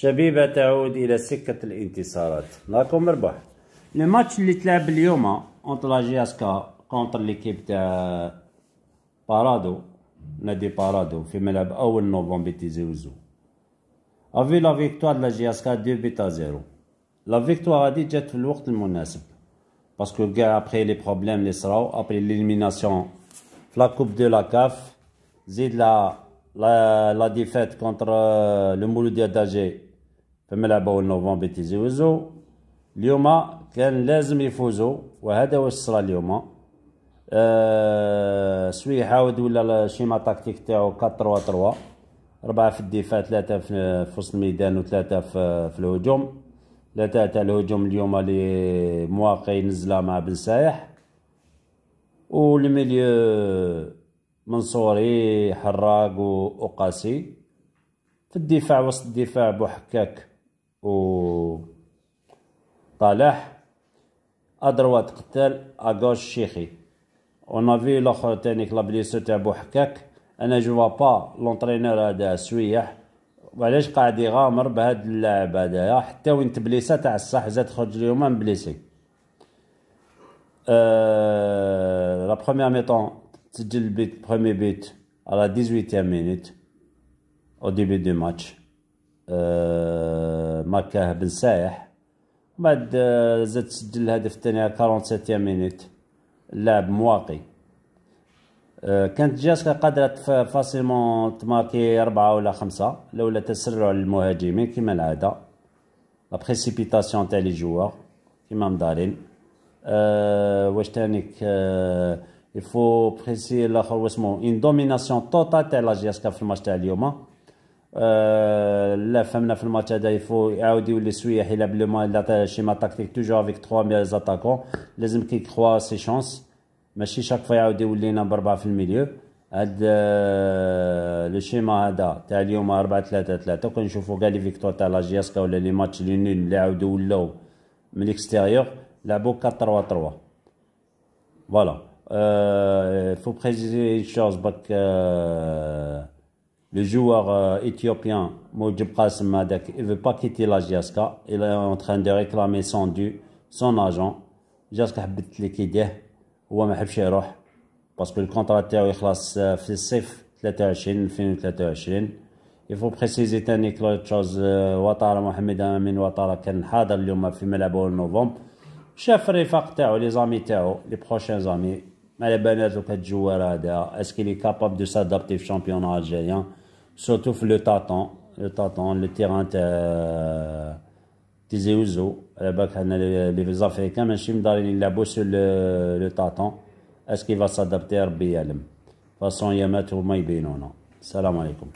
شبيبة تعود إلى سكة الانتصارات نراكم مربح الماتش اللي تلعب اليوم اونتر لا جي اسكا كونتر ليكيب تاع بارادو نادي بارادو في ملعب أول نوفمبر تيزيوزو أفي لا فيكتوار لا جي اسكا دو بيتا زيرو لا فيكتوار هادي جات في الوقت المناسب باسكو كاع ابخي لي بروبليم لي صراو ابري ليليميناسيون في لا كوب دو لا كاف زيد لا لا لا ديفات كونتر لو مولود ديال داجي في ملعب اول نوفمبر تيزي وزو اليوم كان لازم يفوزوا وهذا واش صرا اليوم أه سوي حاود ولا شيما تاكتيك تاعو 4 3 3 أربعة في الدفاع ثلاثة في وسط الميدان وثلاثة في, في الهجوم ثلاثة تاع الهجوم اليوم اللي مواقي ينزلها مع بن سايح والميليو منصوري حراق وقاسي في الدفاع وسط الدفاع بوحكاك و طالح ادروات قتال اغوش شيخي اون افي لاخر تانيك لا بليسو تاع بوحكاك انا جو با لونترينور هذا سويح وعلاش قاعد يغامر بهاد اللاعب هذايا حتى وين تبليسه تاع الصح زاد خرج اليوم بليسي أه... لا بروميير ميطون سجل بيت برومي بيت على 18 مينيت او ديبي دو ماتش أه ماركاه بن سايح بعد زاد سجل الهدف الثاني على 47 مينيت اللاعب مواقي كانت جاسكا قادرة فاسيلمون تماركي أربعة ولا خمسة لولا تسرع المهاجمين كما العادة لا بريسيبيتاسيون تاع لي جوار كيما مدارين أه واش تانيك أه il faut préciser الاخر واسمه une domination totale تاع لاجياسكا في الماتش تاع اليوم أه لا فهمنا في الماتش هذا يفو يعاود يولي سويح يلعب لو ما شيما تاكتيك توجور افيك 3 ميال زاتاكون لازم كي كخوا سي شونس ماشي شاك فوا يعاود يولينا بربعه في الميليو هاد لو شيما هذا تاع اليوم 4 3 3 كون نشوفو كاع لي فيكتوا تاع لا ولا لي ماتش لي نون اللي عاودوا ولاو من الاكستيريور لعبوا 4 3 3 فوالا euh, faut préciser une chose parce que euh, le joueur euh, éthiopien Mojib Qasim Madak ne veut pas quitter la Il est en train de réclamer son dû, son agent. JSK a été liquidé. Il a été liquidé. Parce que le contrat est classé en euh, SIF 23, fin Il faut préciser une autre chose. Ouattara Mohamed Amin Ouattara Ken Hadal, il a été liquidé en novembre. Chef Réfak, les amis, les prochains amis. Mais les bénéficiaires qui fait joué à est-ce qu'il est capable de s'adapter au championnat algérien, surtout le taton, le tyran Tizé Ouzo, le a des euh, Africains, mais si je me donne la bouche sur le taton, est-ce qu'il va s'adapter à RBL? De toute façon, il y a un Salam alaikum.